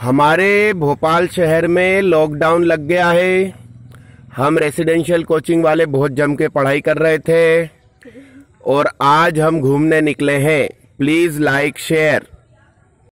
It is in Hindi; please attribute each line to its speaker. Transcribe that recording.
Speaker 1: हमारे भोपाल शहर में लॉकडाउन लग गया है हम रेसिडेंशियल कोचिंग वाले बहुत जम के पढ़ाई कर रहे थे और आज हम घूमने निकले हैं प्लीज़ लाइक शेयर